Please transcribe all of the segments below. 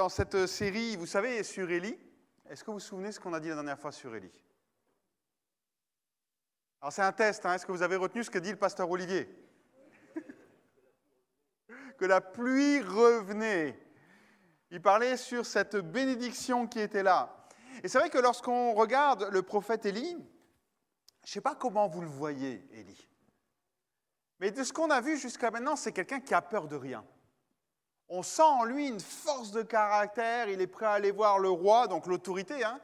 dans cette euh, série, vous savez, sur Élie. Est-ce que vous vous souvenez ce qu'on a dit la dernière fois sur Élie Alors c'est un test, hein. est-ce que vous avez retenu ce que dit le pasteur Olivier Que la pluie revenait. Il parlait sur cette bénédiction qui était là. Et c'est vrai que lorsqu'on regarde le prophète Élie, je ne sais pas comment vous le voyez, Élie. Mais de ce qu'on a vu jusqu'à maintenant, c'est quelqu'un qui a peur de rien. On sent en lui une force de caractère, il est prêt à aller voir le roi, donc l'autorité, hein,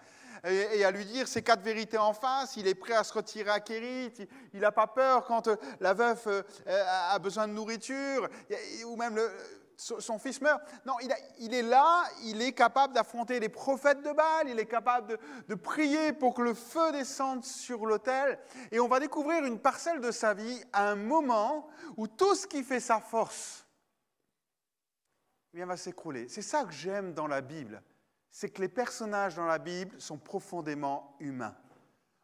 et, à lui dire ses quatre vérités en face, il est prêt à se retirer à Kérit, il n'a pas peur quand euh, la veuve euh, a besoin de nourriture, ou même son fils meurt. Non, il, est là, il est capable d'affronter les prophètes de Baal, il est capable de, de prier pour que le feu descende sur l'autel. Et on va découvrir une parcelle de sa vie à un moment où tout ce qui fait sa force, eh va s'écrouler. C'est ça que j'aime dans la Bible, c'est que les personnages dans la Bible sont profondément humains.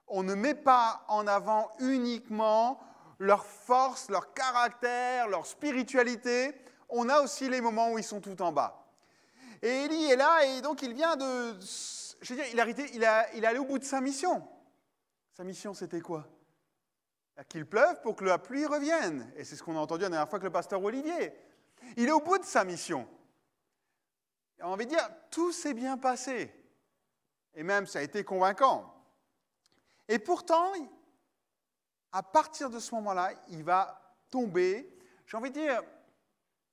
On ne met pas en avant uniquement leur force, leur caractère, leur spiritualité, on a aussi les moments où ils sont tout en bas. Et Élie est là, et donc il vient de... Je veux dire, il, a il, a, il est allé au bout de sa mission. Sa mission, c'était quoi bah, Qu'il pleuve pour que la pluie revienne. Et c'est ce qu'on a entendu la dernière fois que le pasteur Olivier. Il est au bout de sa mission on a envie de dire, tout s'est bien passé. Et même, ça a été convaincant. Et pourtant, à partir de ce moment-là, il va tomber, j'ai envie de dire,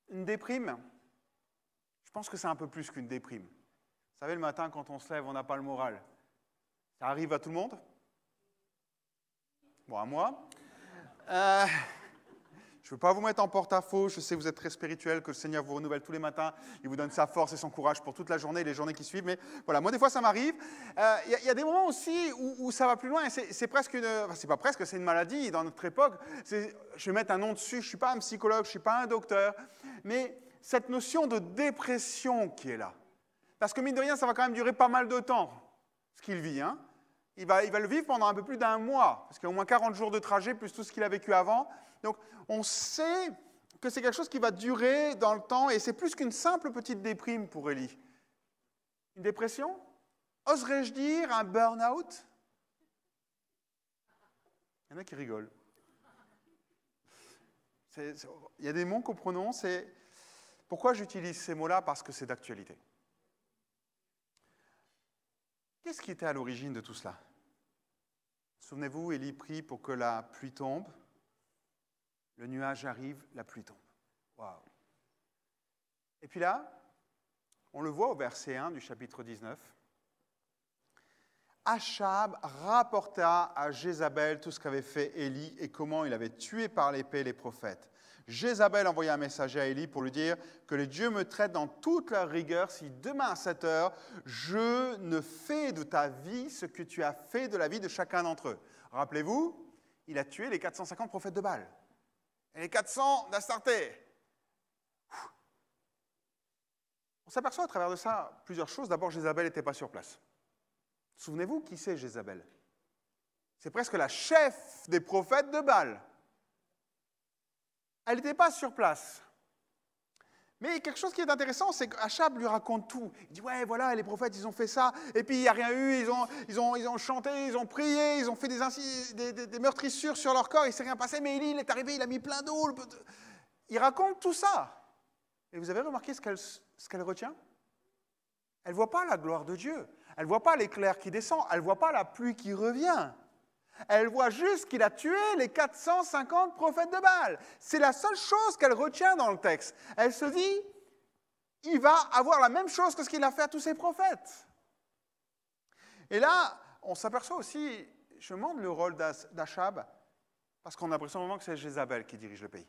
une déprime. Je pense que c'est un peu plus qu'une déprime. Vous savez, le matin, quand on se lève, on n'a pas le moral. Ça arrive à tout le monde Bon, à moi. Euh, je ne veux pas vous mettre en porte-à-faux, je sais que vous êtes très spirituel, que le Seigneur vous renouvelle tous les matins, il vous donne sa force et son courage pour toute la journée et les journées qui suivent, mais voilà, moi des fois ça m'arrive. Euh, il y, a des moments aussi où, où ça va plus loin, c'est presque une... Enfin, c'est pas presque, c'est une maladie dans notre époque. Je vais mettre un nom dessus, je ne suis pas un psychologue, je ne suis pas un docteur, mais cette notion de dépression qui est là. Parce que mine de rien, ça va quand même durer pas mal de temps, ce qu'il vit, hein il va, le vivre pendant un peu plus d'un mois, parce qu'il a au moins 40 jours de trajet, plus tout ce qu'il a vécu avant. Donc on sait que c'est quelque chose qui va durer dans le temps, et c'est plus qu'une simple petite déprime pour Élie. Une dépression Oserais-je dire un burn-out Il y en a qui rigolent. il y a des mots qu'on prononce et pourquoi j'utilise ces mots-là Parce que c'est d'actualité. Qu'est-ce qui était à l'origine de tout cela Souvenez-vous, Élie prie pour que la pluie tombe. Le nuage arrive, la pluie tombe. Waouh Et puis là, on le voit au verset 1 du chapitre 19. Achab rapporta à Jézabel tout ce qu'avait fait Élie et comment il avait tué par l'épée les prophètes. Jézabel envoya un messager à Élie pour lui dire que les dieux me traitent dans toute leur rigueur si demain à cette heure, je ne fais de ta vie ce que tu as fait de la vie de chacun d'entre eux. Rappelez-vous, il a tué les 450 prophètes de Baal et les 400 d'Astarté. On s'aperçoit à travers de ça plusieurs choses. D'abord, Jézabel n'était pas sur place. Souvenez-vous, qui c'est Jézabel C'est presque la chef des prophètes de Baal elle n'était pas sur place. Mais quelque chose qui est intéressant, c'est qu'Achab lui raconte tout. Il dit, ouais, voilà, les prophètes, ils ont fait ça, et puis il n'y a rien eu, ils ont, ils, ont, chanté, ils ont prié, ils ont fait des, des, meurtrissures sur leur corps, il ne s'est rien passé, mais il est arrivé, il a mis plein d'eau. Il raconte tout ça. Et vous avez remarqué ce qu'elle retient Elle ne voit pas la gloire de Dieu, elle ne voit pas l'éclair qui descend, elle ne voit pas la pluie qui revient. Elle voit juste qu'il a tué les 450 prophètes de Baal. C'est la seule chose qu'elle retient dans le texte. Elle se dit, il va avoir la même chose que ce qu'il a fait à tous ses prophètes. Et là, on s'aperçoit aussi, je demande le rôle d'Achab, parce qu'on a l'impression moment que c'est Jézabel qui dirige le pays.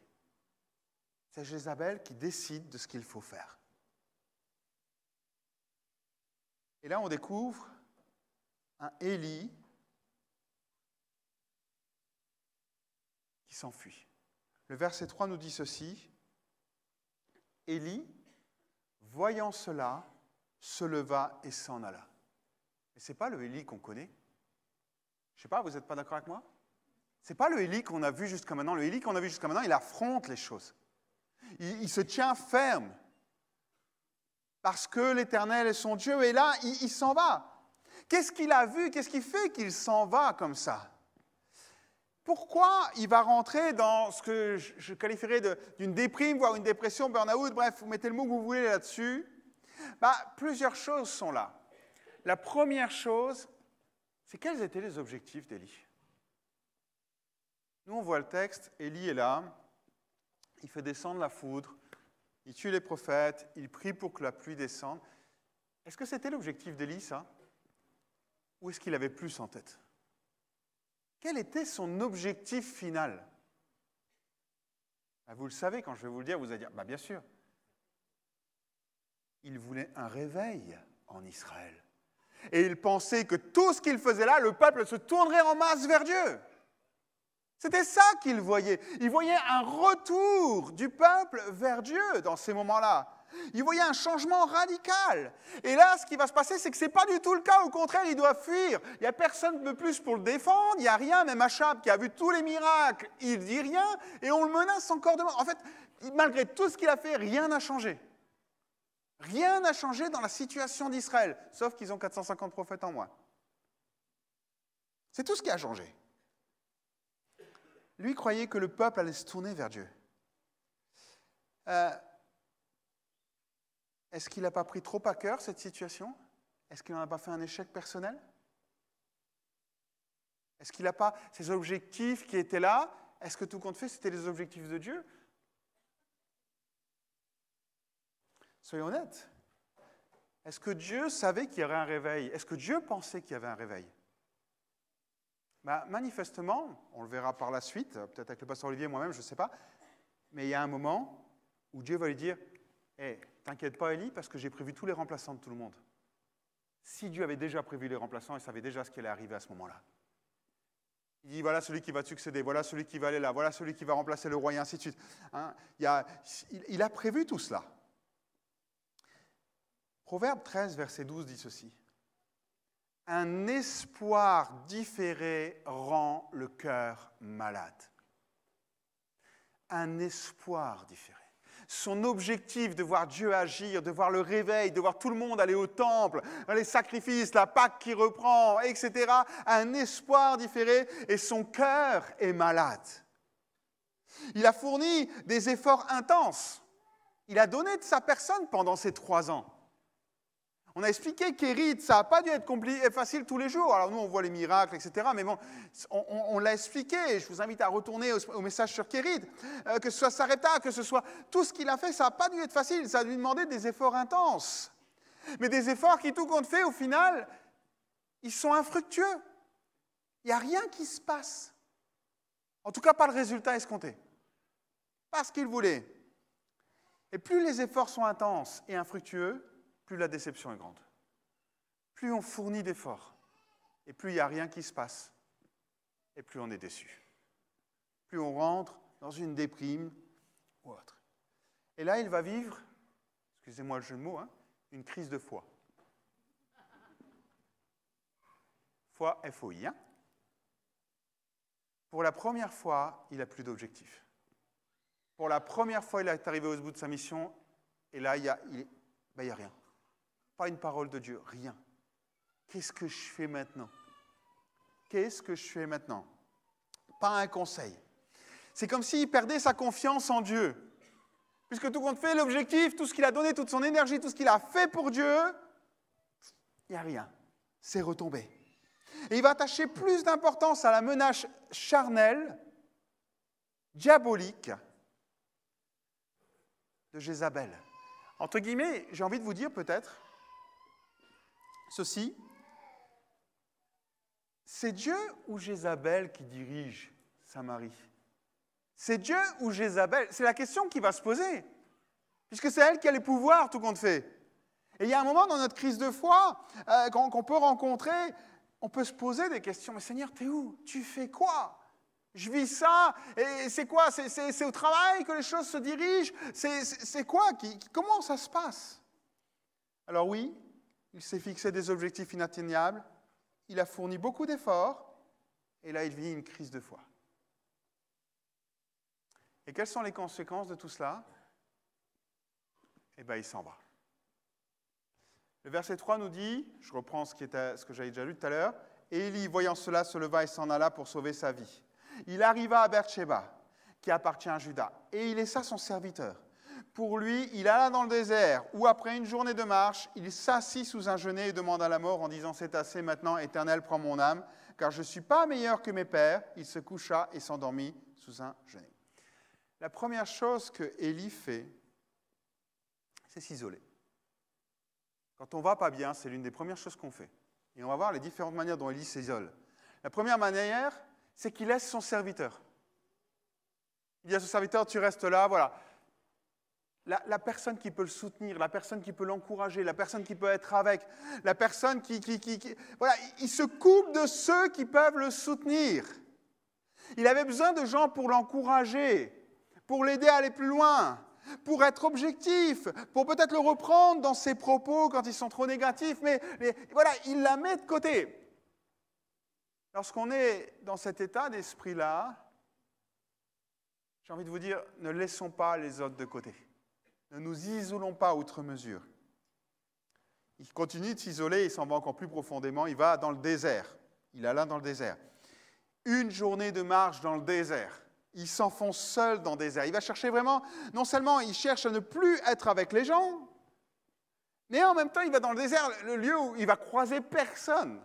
C'est Jézabel qui décide de ce qu'il faut faire. Et là, on découvre un Élie s'enfuit. Le verset 3 nous dit ceci. Élie, voyant cela, se leva et s'en alla. Et ce n'est pas le Élie qu'on connaît. Je ne sais pas, vous n'êtes pas d'accord avec moi Ce n'est pas le Élie qu'on a vu jusqu'à maintenant. Le Élie qu'on a vu jusqu'à maintenant, il affronte les choses. Il, se tient ferme. Parce que l'Éternel est son Dieu. Et là, il s'en va. Qu'est-ce qu'il a vu Qu'est-ce qui fait qu'il s'en va comme ça pourquoi il va rentrer dans ce que je qualifierais d'une déprime, voire une dépression, burn-out, bref, vous mettez le mot que vous voulez là-dessus bah, Plusieurs choses sont là. La première chose, c'est quels étaient les objectifs d'Élie Nous, on voit le texte, Élie est là, il fait descendre la foudre, il tue les prophètes, il prie pour que la pluie descende. Est-ce que c'était l'objectif d'Élie, ça Ou est-ce qu'il avait plus en tête quel était son objectif final bah, Vous le savez, quand je vais vous le dire, vous allez dire, bah, bien sûr. Il voulait un réveil en Israël. Et il pensait que tout ce qu'il faisait là, le peuple se tournerait en masse vers Dieu. C'était ça qu'il voyait. Il voyait un retour du peuple vers Dieu dans ces moments-là. Il voyait un changement radical. Et là, ce qui va se passer, c'est que ce n'est pas du tout le cas. Au contraire, il doit fuir. Il n'y a personne de plus pour le défendre. Il n'y a rien. Même Achab, qui a vu tous les miracles, il dit rien. Et on le menace encore de mort. En fait, malgré tout ce qu'il a fait, rien n'a changé. Rien n'a changé dans la situation d'Israël. Sauf qu'ils ont 450 prophètes en moins. C'est tout ce qui a changé lui croyait que le peuple allait se tourner vers Dieu. Euh, est-ce qu'il n'a pas pris trop à cœur cette situation Est-ce qu'il n'en a pas fait un échec personnel Est-ce qu'il n'a pas ses objectifs qui étaient là Est-ce que tout compte fait, c'était les objectifs de Dieu Soyons honnêtes. Est-ce que Dieu savait qu'il y aurait un réveil Est-ce que Dieu pensait qu'il y avait un réveil bah, manifestement, on le verra par la suite, peut-être avec le pasteur Olivier moi-même, je ne sais pas, mais il y a un moment où Dieu va lui dire Hé, t'inquiète pas, Élie, parce que j'ai prévu tous les remplaçants de tout le monde. Si Dieu avait déjà prévu les remplaçants, il savait déjà ce qui allait arriver à ce moment-là. Il dit voilà celui qui va succéder, voilà celui qui va aller là, voilà celui qui va remplacer le roi, ainsi de suite. Hein, il, a, il a prévu tout cela. Proverbe 13, verset 12 dit ceci un espoir différé rend le cœur malade. Un espoir différé. Son objectif de voir Dieu agir, de voir le réveil, de voir tout le monde aller au temple, les sacrifices, la Pâque qui reprend, etc. Un espoir différé et son cœur est malade. Il a fourni des efforts intenses. Il a donné de sa personne pendant ces trois ans. On a expliqué qu'hérite, ça n'a pas dû être compliqué et facile tous les jours. Alors nous, on voit les miracles, etc. Mais bon, on, l'a expliqué. Je vous invite à retourner au, message sur qu'hérite. Euh, que ce soit s'arrêta, que ce soit tout ce qu'il a fait, ça n'a pas dû être facile. Ça a dû demander des efforts intenses. Mais des efforts qui, tout compte fait, au final, ils sont infructueux. Il n'y a rien qui se passe. En tout cas, pas le résultat escompté. Pas ce qu'il voulait. Et plus les efforts sont intenses et infructueux, plus la déception est grande. Plus on fournit d'efforts, et plus il n'y a rien qui se passe, et plus on est déçu. Plus on rentre dans une déprime ou autre. Et là, il va vivre, excusez-moi le jeu de mots, hein, une crise de foi. Foi, FOI. Hein Pour la première fois, il n'a plus d'objectif. Pour la première fois, il est arrivé au bout de sa mission, et là, il n'y ben, a rien pas une parole de Dieu, rien. Qu'est-ce que je fais maintenant Qu'est-ce que je fais maintenant Pas un conseil. C'est comme s'il perdait sa confiance en Dieu. Puisque tout compte fait, l'objectif, tout ce qu'il a donné, toute son énergie, tout ce qu'il a fait pour Dieu, il n'y a rien. C'est retombé. Et il va attacher plus d'importance à la menace charnelle, diabolique, de Jézabel. Entre guillemets, j'ai envie de vous dire peut-être, ceci. C'est Dieu ou Jézabel qui dirige Samarie C'est Dieu ou Jézabel C'est la question qui va se poser, puisque c'est elle qui a les pouvoirs, tout compte fait. Et il y a un moment dans notre crise de foi euh, qu'on peut rencontrer, on peut se poser des questions. Mais Seigneur, t'es où Tu fais quoi je vis ça, et c'est quoi C'est au travail que les choses se dirigent C'est quoi qui, Comment ça se passe Alors oui, il s'est fixé des objectifs inatteignables, il a fourni beaucoup d'efforts, et là il vit une crise de foi. Et quelles sont les conséquences de tout cela Eh bien, il s'en va. Le verset 3 nous dit, je reprends ce, que j'avais déjà lu tout à l'heure, Élie, voyant cela, se leva et s'en alla pour sauver sa vie. Il arriva à Bercheba, qui appartient à Judas, et il laissa son serviteur pour lui, il alla dans le désert, où après une journée de marche, il s'assit sous un genêt et demanda la mort en disant C'est assez maintenant, Éternel, prends mon âme, car je ne suis pas meilleur que mes pères. Il se coucha et s'endormit sous un genêt. La première chose que Élie fait, c'est s'isoler. Quand on va pas bien, c'est l'une des premières choses qu'on fait. Et on va voir les différentes manières dont Élie s'isole. La première manière, c'est qu'il laisse son serviteur. Il dit à son serviteur, tu restes là, voilà la, personne qui peut le soutenir, la personne qui peut l'encourager, la personne qui peut être avec, la personne qui... qui, voilà, il, se coupe de ceux qui peuvent le soutenir. Il avait besoin de gens pour l'encourager, pour l'aider à aller plus loin, pour être objectif, pour peut-être le reprendre dans ses propos quand ils sont trop négatifs, mais, mais voilà, il la met de côté. Lorsqu'on est dans cet état d'esprit-là, j'ai envie de vous dire, ne laissons pas les autres de côté. Ne nous isolons pas outre mesure. Il continue de s'isoler, il s'en va encore plus profondément, il va dans le désert. Il là dans le désert. Une journée de marche dans le désert. Il s'enfonce seul dans le désert. Il va chercher vraiment, non seulement il cherche à ne plus être avec les gens, mais en même temps il va dans le désert, le lieu où il va croiser personne.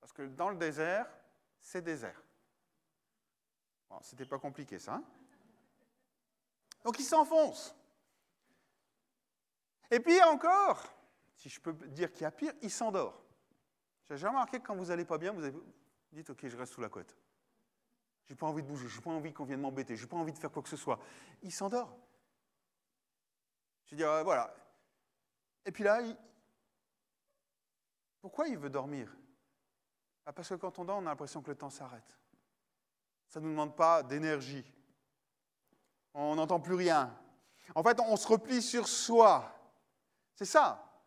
Parce que dans le désert, c'est désert. Ce C'était pas compliqué ça. Hein. Donc il s'enfonce. Et puis encore, si je peux dire qu'il y a pire, il s'endort. J'ai jamais remarqué que quand vous n'allez pas bien, vous, dites Ok, je reste sous la couette. n'ai pas envie de bouger, n'ai pas envie qu'on vienne m'embêter, n'ai pas envie de faire quoi que ce soit. Il s'endort. Je dis ah, voilà. Et puis là, pourquoi il veut dormir ah, Parce que quand on dort, on a l'impression que le temps s'arrête. Ça ne nous demande pas d'énergie, on n'entend plus rien. En fait, on se replie sur soi. C'est ça.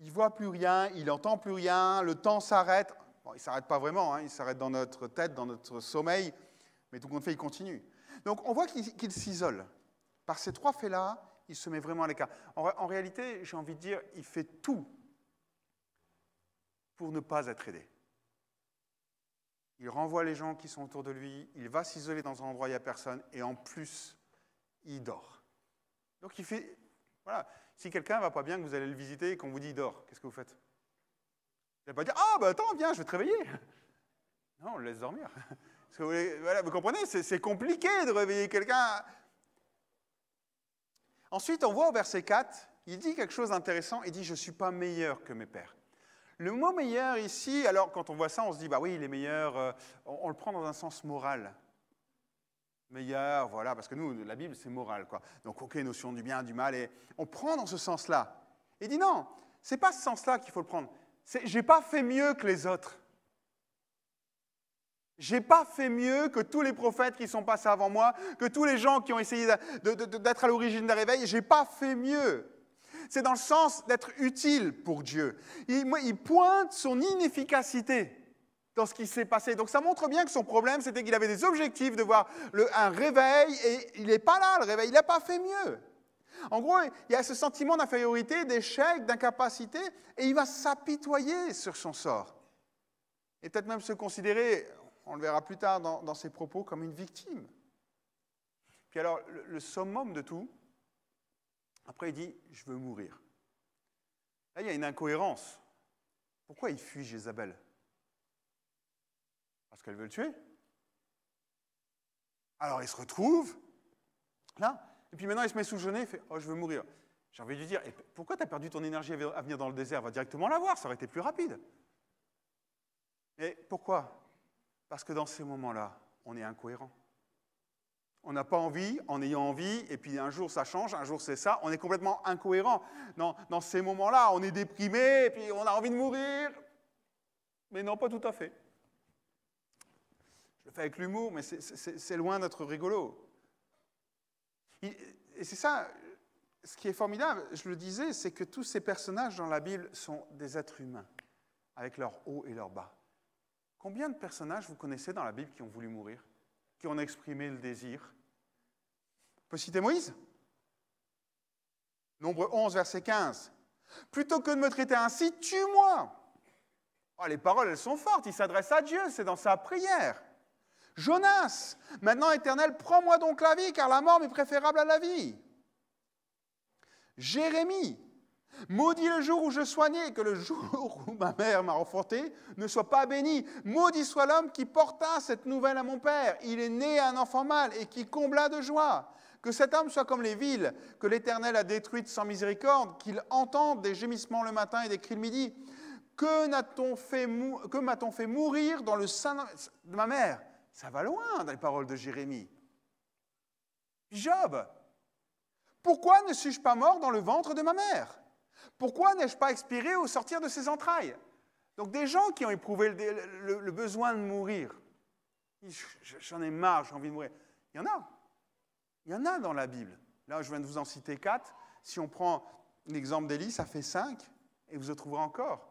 Il voit plus rien, il n'entend plus rien, le temps s'arrête. il ne s'arrête pas vraiment, hein, il s'arrête dans notre tête, dans notre sommeil, mais tout compte fait, il continue. Donc on voit qu'il s'isole. Par ces trois faits-là, il se met vraiment à l'écart. en réalité, j'ai envie de dire, il fait tout pour ne pas être aidé il renvoie les gens qui sont autour de lui, il va s'isoler dans un endroit où il n'y a personne, et en plus, il dort. Donc il fait... Voilà, si quelqu'un va pas bien, que vous allez le visiter et qu'on vous dit il dort, qu'est-ce que vous faites Vous n'allez pas dire, ah ben attends, viens, je vais te réveiller. Non, on le laisse dormir. vous comprenez, c'est compliqué de réveiller quelqu'un. Ensuite, on voit au verset 4, il dit quelque chose d'intéressant, il dit, je ne suis pas meilleur que mes pères. Le mot meilleur ici, alors quand on voit ça, on se dit, bah oui, il est meilleur, euh, on, le prend dans un sens moral. Meilleur, voilà, parce que nous, la Bible, c'est moral, quoi. Donc, ok, notion du bien, du mal, et on prend dans ce sens-là. Et dit non, c'est pas ce sens-là qu'il faut le prendre. C'est, j'ai pas fait mieux que les autres. J'ai pas fait mieux que tous les prophètes qui sont passés avant moi, que tous les gens qui ont essayé d'être à l'origine d'un réveil. J'ai pas fait mieux c'est dans le sens d'être utile pour Dieu. Il, pointe son inefficacité dans ce qui s'est passé. Donc ça montre bien que son problème, c'était qu'il avait des objectifs de voir un réveil et il n'est pas là, le réveil, il n'a pas fait mieux. En gros, il y a ce sentiment d'infériorité, d'échec, d'incapacité, et il va s'apitoyer sur son sort. Et peut-être même se considérer, on le verra plus tard dans, ses propos, comme une victime. Puis alors, le summum de tout, après, il dit, je veux mourir. Là, il y a une incohérence. Pourquoi il fuit Jézabel Parce qu'elle veut le tuer. Alors il se retrouve là, et puis maintenant il se met sous le et il fait Oh, je veux mourir. J'ai envie de lui dire eh, Pourquoi tu as perdu ton énergie à venir dans le désert Va directement la voir, ça aurait été plus rapide. Mais pourquoi Parce que dans ces moments-là, on est incohérent. On n'a pas envie en ayant envie, et puis un jour ça change, un jour c'est ça. On est complètement incohérent. Dans, ces moments-là, on est déprimé, et puis on a envie de mourir. Mais non, pas tout à fait. Je le fais avec l'humour, mais c'est loin d'être rigolo. et c'est ça, ce qui est formidable, je le disais, c'est que tous ces personnages dans la Bible sont des êtres humains, avec leurs hauts et leurs bas. Combien de personnages vous connaissez dans la Bible qui ont voulu mourir qui ont exprimé le désir. On peut citer Moïse Nombre 11, verset 15. Plutôt que de me traiter ainsi, tue-moi. Oh, les paroles, elles sont fortes. Il s'adresse à Dieu, c'est dans sa prière. Jonas, maintenant éternel, prends-moi donc la vie, car la mort m'est préférable à la vie. Jérémie, Maudit le jour où je soignais, que le jour où ma mère m'a renforté ne soit pas béni. Maudit soit l'homme qui porta cette nouvelle à mon père. Il est né à un enfant mâle et qui combla de joie. Que cet homme soit comme les villes que l'Éternel a détruites sans miséricorde, qu'il entende des gémissements le matin et des cris le midi. Que, que m'a-t-on fait mourir dans le sein de ma mère Ça va loin dans les paroles de Jérémie. Job, pourquoi ne suis-je pas mort dans le ventre de ma mère pourquoi n'ai-je pas expiré au sortir de ces entrailles Donc des gens qui ont éprouvé le, besoin de mourir. J'en ai marre, j'ai envie de mourir. Il y en a. Il y en a dans la Bible. Là, je viens de vous en citer quatre. Si on prend l'exemple d'Élie, ça fait cinq, et vous en trouverez encore.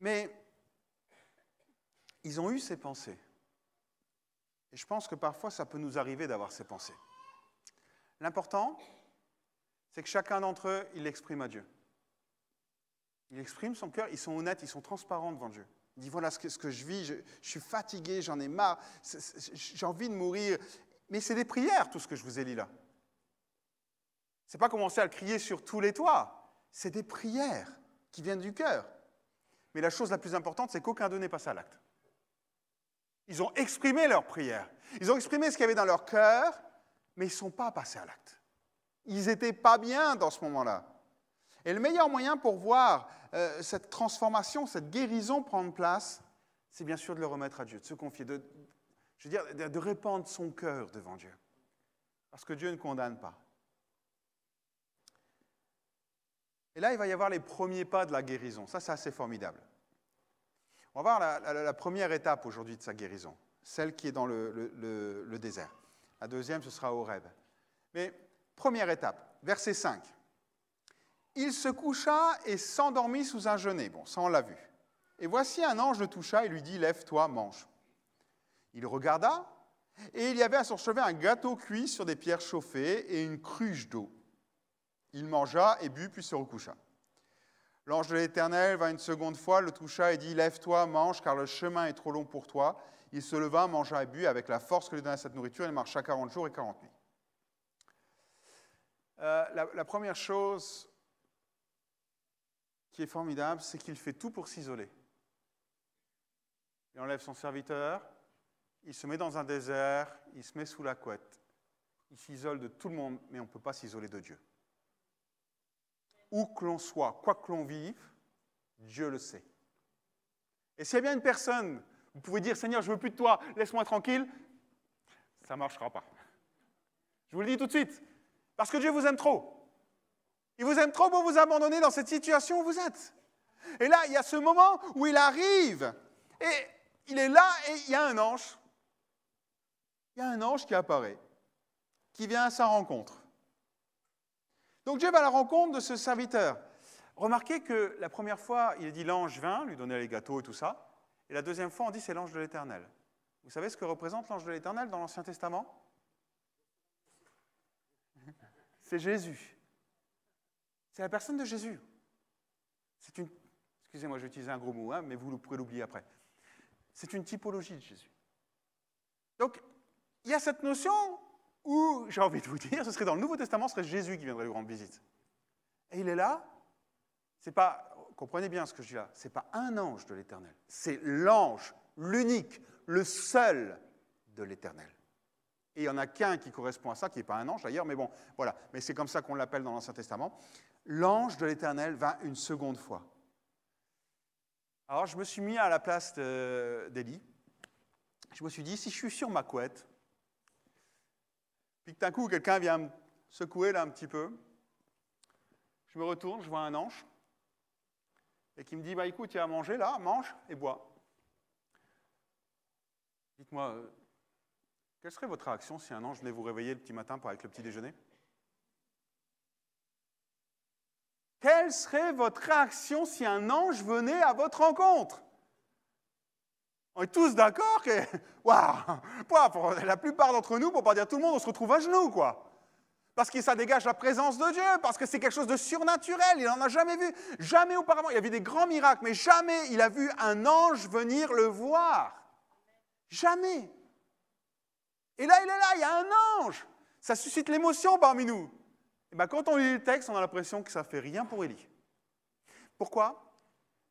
Mais ils ont eu ces pensées. Et je pense que parfois, ça peut nous arriver d'avoir ces pensées. L'important, c'est que chacun d'entre eux, il l'exprime à Dieu. Il exprime son cœur, ils sont honnêtes, ils sont transparents devant Dieu. Il dit voilà ce que, je vis, je, suis fatigué, j'en ai marre, j'ai envie de mourir. Mais c'est des prières, tout ce que je vous ai dit là. C'est pas commencer à crier sur tous les toits, c'est des prières qui viennent du cœur. Mais la chose la plus importante, c'est qu'aucun d'eux n'est passé à l'acte. Ils ont exprimé leurs prières, ils ont exprimé ce qu'il y avait dans leur cœur, mais ils ne sont pas passés à l'acte. Ils n'étaient pas bien dans ce moment-là. Et le meilleur moyen pour voir euh, cette transformation, cette guérison prendre place, c'est bien sûr de le remettre à Dieu, de se confier, de, je dire, de répandre son cœur devant Dieu. Parce que Dieu ne condamne pas. Et là, il va y avoir les premiers pas de la guérison. Ça, c'est assez formidable. On va voir la, première étape aujourd'hui de sa guérison, celle qui est dans le, le désert. La deuxième, ce sera au rêve. Mais Première étape, verset 5. Il se coucha et s'endormit sous un genêt. Bon, ça on l'a vu. Et voici un ange le toucha et lui dit Lève-toi, mange. Il regarda, et il y avait à son chevet un gâteau cuit sur des pierres chauffées et une cruche d'eau. Il mangea et but, puis se recoucha. L'ange de l'Éternel vint une seconde fois, le toucha et dit Lève-toi, mange, car le chemin est trop long pour toi. Il se leva, mangea et but avec la force que lui donna cette nourriture, il marcha quarante jours et quarante nuits. Euh, la, première chose qui est formidable, c'est qu'il fait tout pour s'isoler. Il enlève son serviteur, il se met dans un désert, il se met sous la couette. Il s'isole de tout le monde, mais on ne peut pas s'isoler de Dieu. Où que l'on soit, quoi que l'on vive, Dieu le sait. Et s'il y a bien une personne, vous pouvez dire Seigneur, je veux plus de toi, laisse-moi tranquille, ça ne marchera pas. Je vous le dis tout de suite, parce que Dieu vous aime trop. Il vous aime trop pour vous abandonner dans cette situation où vous êtes. Et là, il y a ce moment où il arrive. Et il est là et il y a un ange. Il y a un ange qui apparaît, qui vient à sa rencontre. Donc Dieu va à la rencontre de ce serviteur. Remarquez que la première fois, il dit l'ange vint, lui donner les gâteaux et tout ça. Et la deuxième fois, on dit c'est l'ange de l'Éternel. Vous savez ce que représente l'ange de l'Éternel dans l'Ancien Testament c'est Jésus. C'est la personne de Jésus. C'est une. Excusez-moi, j'ai utilisé un gros mot, hein, mais vous pourrez l'oublier après. C'est une typologie de Jésus. Donc, il y a cette notion où, j'ai envie de vous dire, ce serait dans le Nouveau Testament, ce serait Jésus qui viendrait lui rendre visite. Et il est là. C'est pas. Comprenez bien ce que je dis là. C'est pas un ange de l'Éternel. C'est l'ange, l'unique, le seul de l'Éternel. Et il n'y en a qu'un qui correspond à ça, qui n'est pas un ange d'ailleurs, mais bon, voilà. Mais c'est comme ça qu'on l'appelle dans l'Ancien Testament. L'ange de l'Éternel va une seconde fois. Alors je me suis mis à la place d'Élie. Je me suis dit, si je suis sur ma couette, puis que d'un coup quelqu'un vient me secouer là un petit peu, je me retourne, je vois un ange, et qui me dit, bah écoute, il y a à manger là, mange et bois. Dites-moi, quelle serait votre réaction si un ange venait vous réveiller le petit matin pour avec le petit déjeuner Quelle serait votre réaction si un ange venait à votre rencontre On est tous d'accord que, waouh, pour la plupart d'entre nous, pour pas dire tout le monde, on se retrouve à genoux, quoi parce que ça dégage la présence de Dieu, parce que c'est quelque chose de surnaturel, il n'en a jamais vu, jamais auparavant. Il a eu des grands miracles, mais jamais il a vu un ange venir le voir. Jamais. Et là, il est là, il y a un ange. Ça suscite l'émotion parmi nous. Et eh ben, quand on lit le texte, on a l'impression que ça ne fait rien pour Élie. Pourquoi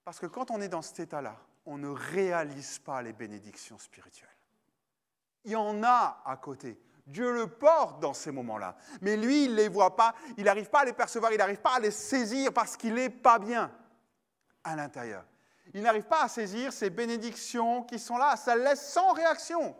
Parce que quand on est dans cet état-là, on ne réalise pas les bénédictions spirituelles. Il y en a à côté. Dieu le porte dans ces moments-là. Mais lui, il ne les voit pas, il n'arrive pas à les percevoir, il n'arrive pas à les saisir parce qu'il n'est pas bien à l'intérieur. Il n'arrive pas à saisir ces bénédictions qui sont là, ça laisse sans réaction.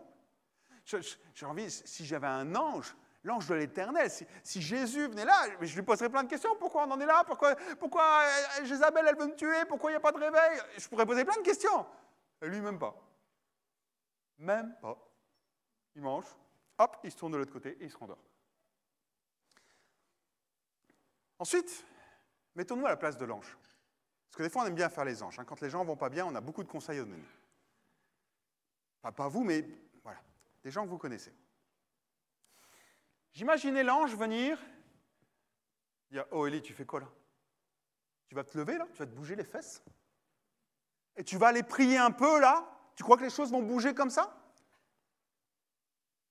J'ai envie, si j'avais un ange, l'ange de l'éternel, si, Jésus venait là, je lui poserais plein de questions. Pourquoi on en est là Pourquoi, pourquoi euh, Jézabel, elle veut me tuer Pourquoi il n'y a pas de réveil Je pourrais poser plein de questions. lui, même pas. Même pas. Il mange, hop, il se tourne de l'autre côté et il se rendort. Ensuite, mettons-nous à la place de l'ange. Parce que des fois, on aime bien faire les anges. Hein. Quand les gens vont pas bien, on a beaucoup de conseils à donner. pas vous, mais des gens que vous connaissez. J'imaginais l'ange venir, dire Oh Elie, tu fais quoi là Tu vas te lever là Tu vas te bouger les fesses Et tu vas aller prier un peu là Tu crois que les choses vont bouger comme ça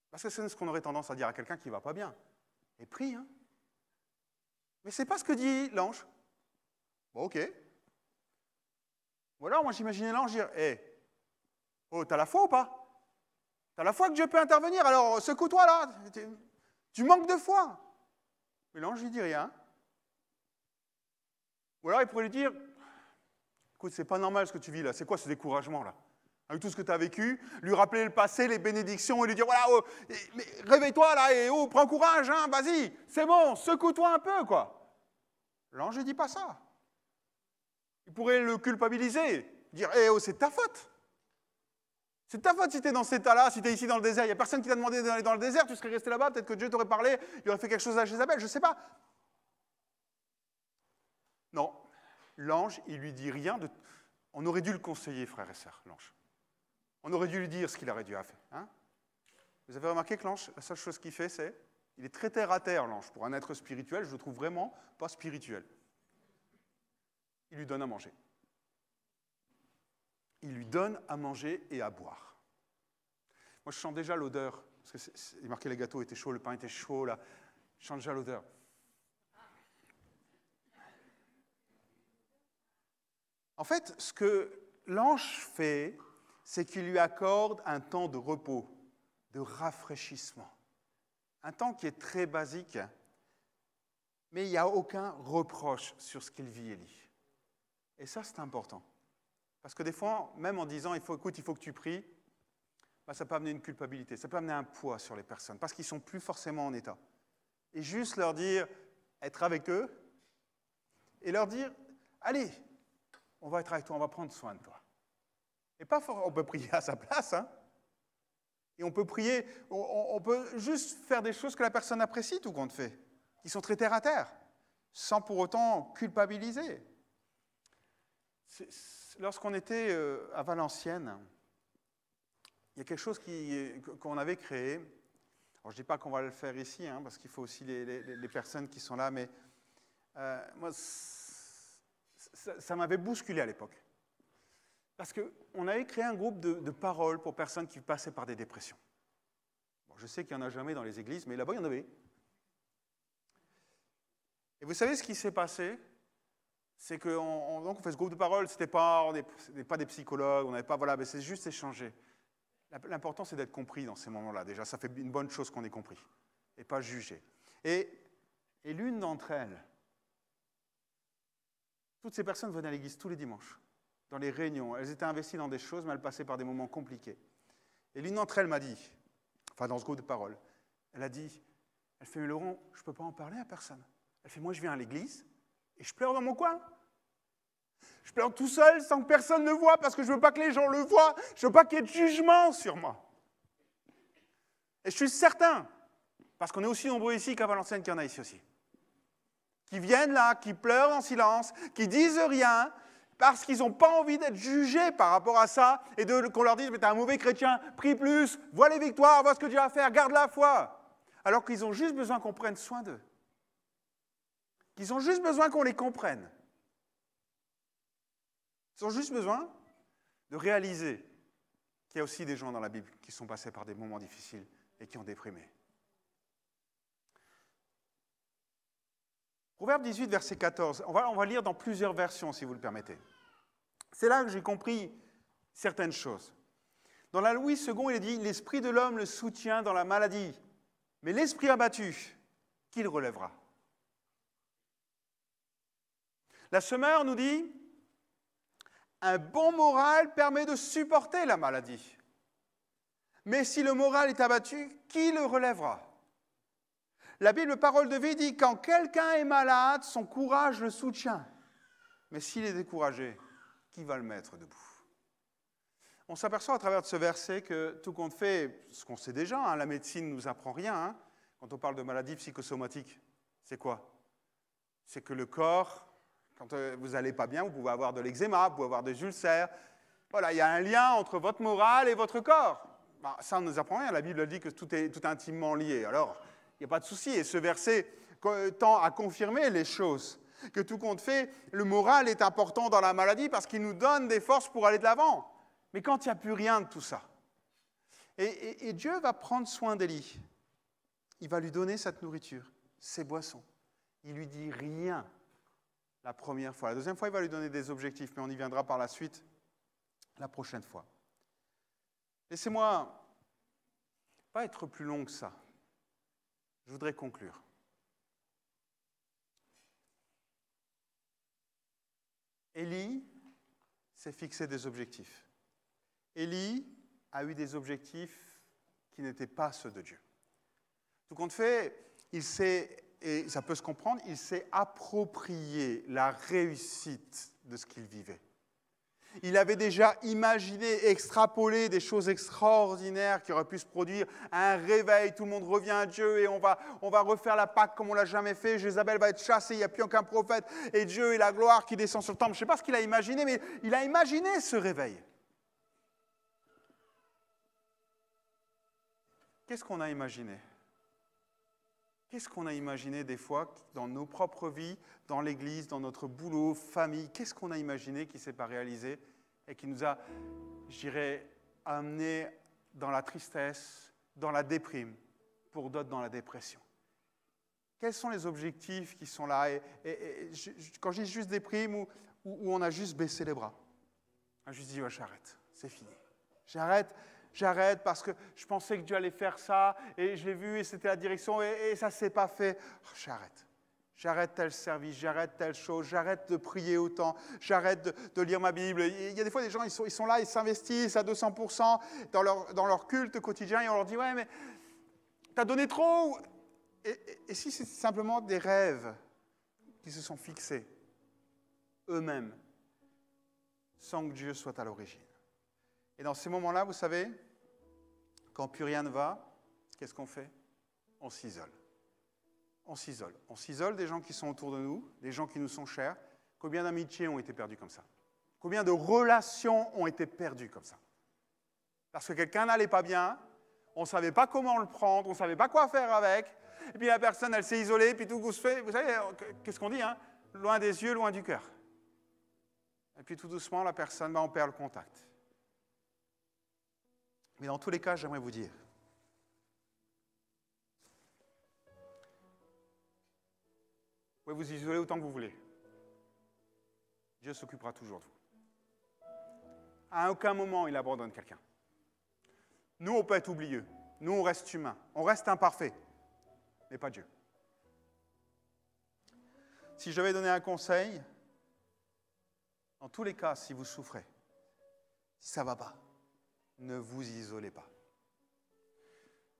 Parce que c'est ce qu'on aurait tendance à dire à quelqu'un qui ne va pas bien. Et prie, hein Mais c'est pas ce que dit l'ange. Bon, ok. Ou alors, moi, j'imaginais l'ange dire Hé, eh, oh, t'as la foi ou pas T'as la foi que Dieu peut intervenir, alors euh, secoue-toi là, tu manques de foi. Mais l'ange lui dit rien. Ou alors il pourrait lui dire, écoute, c'est pas normal ce que tu vis là, c'est quoi ce découragement là Avec tout ce que tu as vécu, lui rappeler le passé, les bénédictions, et lui dire, voilà, oh, réveille-toi là, et oh, prends courage, hein, vas-y, c'est bon, secoue-toi un peu, quoi. L'ange ne dit pas ça. Il pourrait le culpabiliser, dire, eh oh, c'est ta faute. C'est ta faute si tu es dans cet état-là, si tu es ici dans le désert. Il n'y a personne qui t'a demandé d'aller dans le désert, tu serais resté là-bas, peut-être que Dieu t'aurait parlé, il aurait fait quelque chose à Jézabel, je ne sais pas. Non, l'ange, il lui dit rien. De... On aurait dû le conseiller, frère et sœur, l'ange. On aurait dû lui dire ce qu'il aurait dû faire. Hein. Vous avez remarqué que l'ange, la seule chose qu'il fait, c'est. Il est très terre à terre, l'ange. Pour un être spirituel, je le trouve vraiment pas spirituel. Il lui donne à manger il lui donne à manger et à boire. Moi, je sens déjà l'odeur, parce que il marquait les gâteaux étaient chauds, le pain était chaud, là. Je sens déjà l'odeur. En fait, ce que l'ange fait, c'est qu'il lui accorde un temps de repos, de rafraîchissement. Un temps qui est très basique, mais il n'y a aucun reproche sur ce qu'il vit, et lit. Et ça, c'est important. Parce que des fois, même en disant, il faut, écoute, il faut que tu pries, bah, ça peut amener une culpabilité, ça peut amener un poids sur les personnes, parce qu'ils ne sont plus forcément en état. Et juste leur dire, être avec eux, et leur dire, allez, on va être avec toi, on va prendre soin de toi. Et pas on peut prier à sa place, hein. Et on peut prier, on, peut juste faire des choses que la personne apprécie, tout compte fait, qui sont très terre à terre, sans pour autant culpabiliser. Lorsqu'on était euh, à Valenciennes, il y a quelque chose qu'on avait créé. je ne dis pas qu'on va le faire ici, hein, parce qu'il faut aussi les, personnes qui sont là, mais euh, moi, ça, m'avait bousculé à l'époque. Parce qu'on avait créé un groupe de, paroles pour personnes qui passaient par des dépressions. je sais qu'il n'y en a jamais dans les églises, mais là-bas, il y en avait. Et vous savez ce qui s'est passé c'est qu'on donc on fait ce groupe de parole, c'était pas, on pas des psychologues, on n'avait pas, voilà, mais c'est juste échanger. L'important, c'est d'être compris dans ces moments-là. Déjà, ça fait une bonne chose qu'on ait compris et pas jugé. Et, l'une d'entre elles, toutes ces personnes venaient à l'église tous les dimanches, dans les réunions. Elles étaient investies dans des choses, mais elles passaient par des moments compliqués. Et l'une d'entre elles m'a dit, enfin dans ce groupe de parole, elle a dit, elle fait, mais Laurent, je ne peux pas en parler à personne. Elle fait, moi je viens à l'église, et je pleure dans mon coin. Je pleure tout seul sans que personne ne voit parce que je ne veux pas que les gens le voient. Je ne veux pas qu'il y ait de jugement sur moi. Et je suis certain, parce qu'on est aussi nombreux ici qu'à Valenciennes qu'il y en a ici aussi, qui viennent là, qui pleurent en silence, qui disent rien, parce qu'ils n'ont pas envie d'être jugés par rapport à ça, et qu'on leur dise, mais t'es un mauvais chrétien, prie plus, vois les victoires, vois ce que Dieu a à faire, garde la foi. Alors qu'ils ont juste besoin qu'on prenne soin d'eux. Ils ont juste besoin qu'on les comprenne. Ils ont juste besoin de réaliser qu'il y a aussi des gens dans la Bible qui sont passés par des moments difficiles et qui ont déprimé. Proverbe 18, verset 14. On va, on va lire dans plusieurs versions, si vous le permettez. C'est là que j'ai compris certaines choses. Dans la Louis II, il est dit L'esprit de l'homme le soutient dans la maladie, mais l'esprit abattu, qu'il relèvera La semeur nous dit, un bon moral permet de supporter la maladie. Mais si le moral est abattu, qui le relèvera La Bible, parole de vie, dit, quand quelqu'un est malade, son courage le soutient. Mais s'il est découragé, qui va le mettre debout on s'aperçoit à travers de ce verset que tout compte fait, ce qu'on sait déjà, hein, la médecine ne nous apprend rien. Hein. quand on parle de maladie psychosomatique, c'est quoi C'est que le corps quand euh, vous n'allez pas bien, vous pouvez avoir de l'eczéma, vous pouvez avoir des ulcères. Voilà, il y a un lien entre votre morale et votre corps. Bah, ça ne nous apprend rien. La Bible dit que tout est tout intimement lié. Alors, il n'y a pas de souci. Et ce verset tend à confirmer les choses. Que tout compte fait, le moral est important dans la maladie parce qu'il nous donne des forces pour aller de l'avant. Mais quand il n'y a plus rien de tout ça, et, Dieu va prendre soin d'Elie, Il va lui donner cette nourriture, ses boissons. Il lui dit rien la première fois. La deuxième fois, il va lui donner des objectifs, mais on y viendra par la suite la prochaine fois. Laissez-moi pas être plus long que ça. Je voudrais conclure. Élie s'est fixé des objectifs. Élie a eu des objectifs qui n'étaient pas ceux de Dieu. Tout compte fait, il s'est et ça peut se comprendre, il s'est approprié la réussite de ce qu'il vivait. Il avait déjà imaginé, extrapolé des choses extraordinaires qui auraient pu se produire. Un réveil, tout le monde revient à Dieu et on va, on va refaire la Pâque comme on l'a jamais fait. Jézabel va être chassée, il n'y a plus aucun prophète. Et Dieu et la gloire qui descend sur le temple. Je ne sais pas ce qu'il a imaginé, mais il a imaginé ce réveil. Qu'est-ce qu'on a imaginé Qu'est-ce qu'on a imaginé des fois dans nos propres vies, dans l'Église, dans notre boulot, famille Qu'est-ce qu'on a imaginé qui ne s'est pas réalisé et qui nous a, j'irais, amené dans la tristesse, dans la déprime, pour d'autres dans la dépression Quels sont les objectifs qui sont là et, Quand je juste déprime ou, ou, on a juste baissé les bras, Je dis, juste dit oh, j'arrête, c'est fini. J'arrête, j'arrête parce que je pensais que Dieu allait faire ça et je l'ai vu et c'était la direction et, ça ne s'est pas fait. Oh, j'arrête. J'arrête tel service, j'arrête telle chose, j'arrête de prier autant, j'arrête de, lire ma Bible. Il y a des fois des gens, ils sont, là, ils s'investissent à 200% dans leur, dans leur culte quotidien et on leur dit Ouais, mais t'as donné trop et si c'est simplement des rêves qui se sont fixés eux-mêmes sans que Dieu soit à l'origine et dans ces moments-là, vous savez, quand plus rien ne va, qu'est-ce qu'on fait On s'isole. On s'isole. On s'isole des gens qui sont autour de nous, des gens qui nous sont chers. Combien d'amitiés ont été perdues comme ça Combien de relations ont été perdues comme ça Parce que quelqu'un n'allait pas bien, on ne savait pas comment le prendre, on ne savait pas quoi faire avec, et puis la personne, elle s'est isolée, puis tout se fait, vous savez, qu'est-ce qu'on dit, hein Loin des yeux, loin du cœur. Et puis tout doucement, la personne, bah, on perd le contact. Mais dans tous les cas, j'aimerais vous dire Vous pouvez vous isoler autant que vous voulez. Dieu s'occupera toujours de vous. À aucun moment, il abandonne quelqu'un. Nous, on peut être oublieux. Nous, on reste humain. On reste imparfait. Mais pas Dieu. Si je vais donner un conseil, dans tous les cas, si vous souffrez, si ça ne va pas, ne vous isolez pas.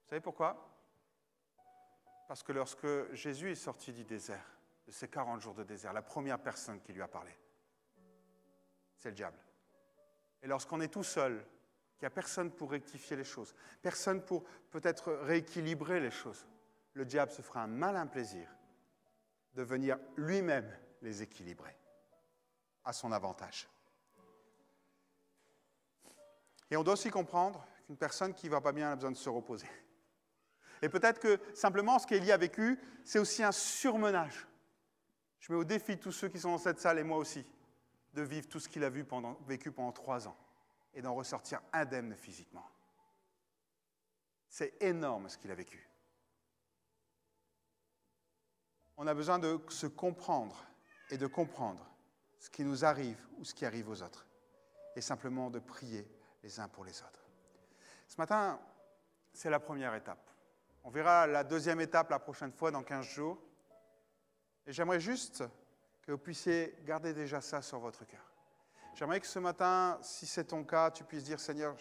Vous savez pourquoi Parce que lorsque Jésus est sorti du désert, de ces 40 jours de désert, la première personne qui lui a parlé, c'est le diable. Et lorsqu'on est tout seul, qu'il n'y a personne pour rectifier les choses, personne pour peut-être rééquilibrer les choses, le diable se fera un malin plaisir de venir lui-même les équilibrer à son avantage. Et on doit aussi comprendre qu'une personne qui ne va pas bien a besoin de se reposer. Et peut-être que simplement ce qu'Élie a vécu, c'est aussi un surmenage. Je mets au défi tous ceux qui sont dans cette salle et moi aussi de vivre tout ce qu'il a vu pendant, vécu pendant trois ans et d'en ressortir indemne physiquement. C'est énorme ce qu'il a vécu. On a besoin de se comprendre et de comprendre ce qui nous arrive ou ce qui arrive aux autres. Et simplement de prier les uns pour les autres. Ce matin, c'est la première étape. On verra la deuxième étape la prochaine fois, dans 15 jours. Et j'aimerais juste que vous puissiez garder déjà ça sur votre cœur. J'aimerais que ce matin, si c'est ton cas, tu puisses dire, Seigneur,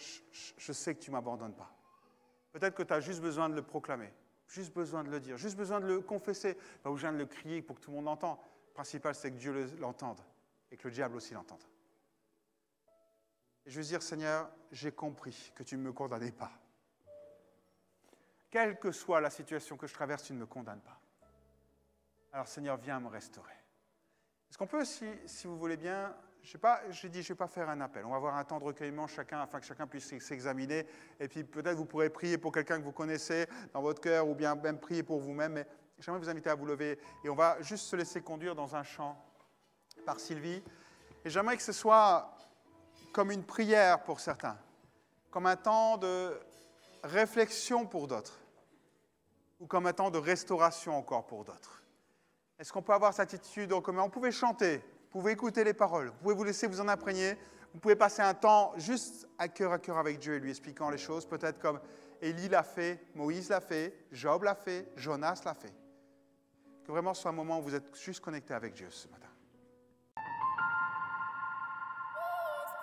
je sais que tu ne m'abandonnes pas. Peut-être que tu as juste besoin de le proclamer, juste besoin de le dire, juste besoin de le confesser, pas besoin de le crier pour que tout le monde l'entende. Le principal, c'est que Dieu l'entende et que le diable aussi l'entende je veux dire, Seigneur, j'ai compris que tu ne me condamnais pas. Quelle que soit la situation que je traverse, tu ne me condamnes pas. Alors Seigneur, viens me restaurer. Est-ce qu'on peut, si, si, vous voulez bien, je j'ai dit, je ne vais pas faire un appel. On va avoir un temps de recueillement chacun, afin que chacun puisse s'examiner. Et puis peut-être vous pourrez prier pour quelqu'un que vous connaissez dans votre cœur, ou bien même prier pour vous-même. Mais j'aimerais vous inviter à vous lever. Et on va juste se laisser conduire dans un champ par Sylvie. Et j'aimerais que ce soit comme une prière pour certains, comme un temps de réflexion pour d'autres, ou comme un temps de restauration encore pour d'autres. Est-ce qu'on peut avoir cette attitude en On pouvait chanter, vous pouvez écouter les paroles, vous pouvez vous laisser vous en imprégner, vous pouvez passer un temps juste à cœur à cœur avec Dieu et lui expliquant les choses, peut-être comme Élie l'a fait, Moïse l'a fait, Job l'a fait, Jonas l'a fait. Que vraiment ce soit un moment où vous êtes juste connecté avec Dieu ce matin.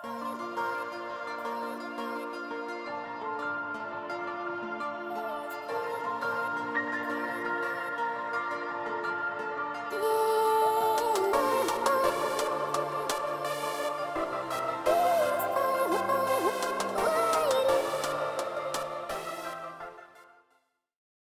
う